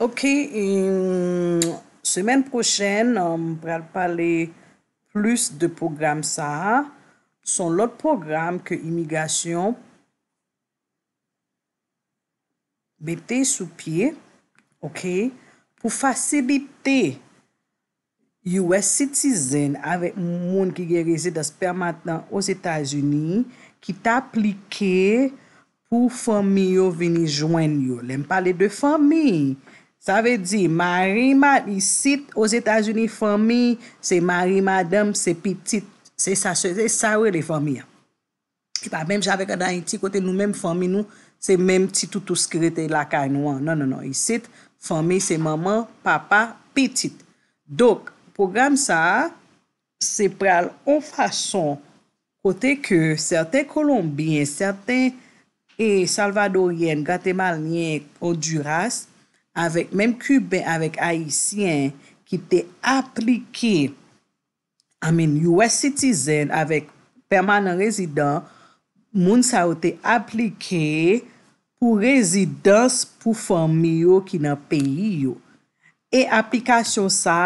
Ok, euh, semen prochen, mwen euh, pral pale plus de program sa. Son lot program ke imigasyon bete sou pie, ok, pou fasilite US Citizen avè moun ki ge reze daspermantan os Etats-Unis ki ta aplike pou fami yo veni jwen yo. Lèm pale de fami yo. Sa ve di, marima, isit, os Etats-Unis, fomi, se mari, madame, se pitit, se sawe, se sawe de fomi. Mèm jave kwen dan iti, kote nou mèm fomi nou, se mèm titou toutou skrete la kainouan. Non, non, non, isit, fomi, se maman, papa, pitit. Dok, program sa, se pral ou fason kote ke serte Kolombien, serte Salvadorien, Gatemanien, Oduras, avèk, mèm kubè, avèk haïsyen, ki te aplike amèn US citizen, avèk permanent resident, moun sa ou te aplike pou rezidans pou fòmi yo ki nan peyi yo. E aplikasyon sa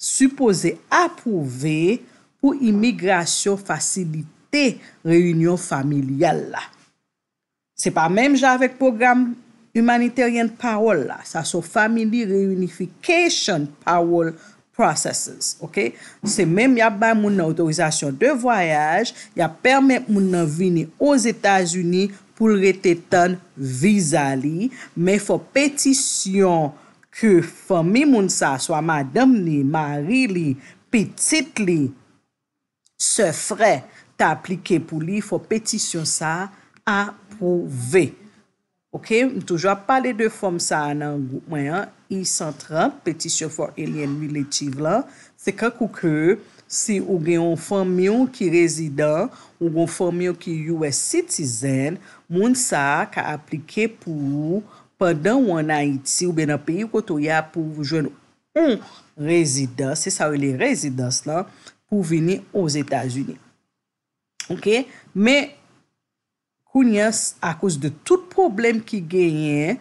supose apouve pou imigrasyon fasilite reyounyon familial la. Se pa mèm javèk program Humanitarian power la, sa so family reunification power processes, ok? Se menm ya bay moun nan otorizasyon de voyaj, ya permen moun nan vini os Etasuni pou rete ton vizali, me fò petisyon ke fò mi moun sa, swa madam li, mari li, petit li, se fre ta aplike pou li, fò petisyon sa, apouve. Ok, m toujwa pale de fòm sa anan mwen an, I-130, petisyon fòr elen mi letiv la, se kakou kè, si ou gen yon fòm yon ki rezidan, ou gen yon fòm yon ki US citizen, moun sa ka aplike pou, padan wè nan Haiti, ou ben nan peyi, wè nan peyi wè nan peyi, pou jwen ou un rezidan, se sa wè le rezidans la, pou vini ou Etat-Unis. Ok, mè, a kous de tout problem ki genyen,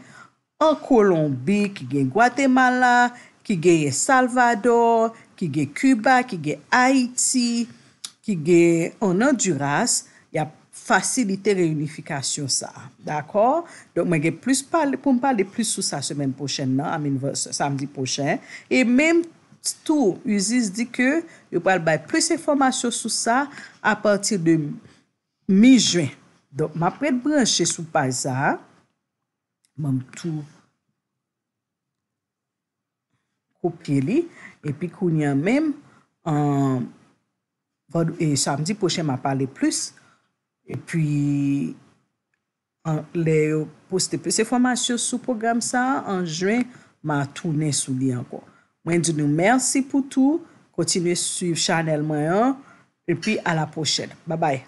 an Kolombi, ki gen Guatemala, ki gen Salvador, ki gen Cuba, ki gen Haiti, ki gen Honduras, ya fasilite reunifikasyon sa. D'akor? Don mwen gen plus, pou m pal de plus sou sa semen pochen nan, amin samdi pochen. E men tout, yu zis di ke, yu pal bay plus informasyon sou sa, a patir de mi jwen. Don, mapèd bransche sou pazar, mèm tou kopye li, epi kounye mèm, samdi pochè mèm apale plus, epi le poste pese formatio sou program sa, anjwen mèm toune sou li ankon. Mwen di nou mersi pou tou, kontine sou chanel mwen an, epi ala pochèd. Babay!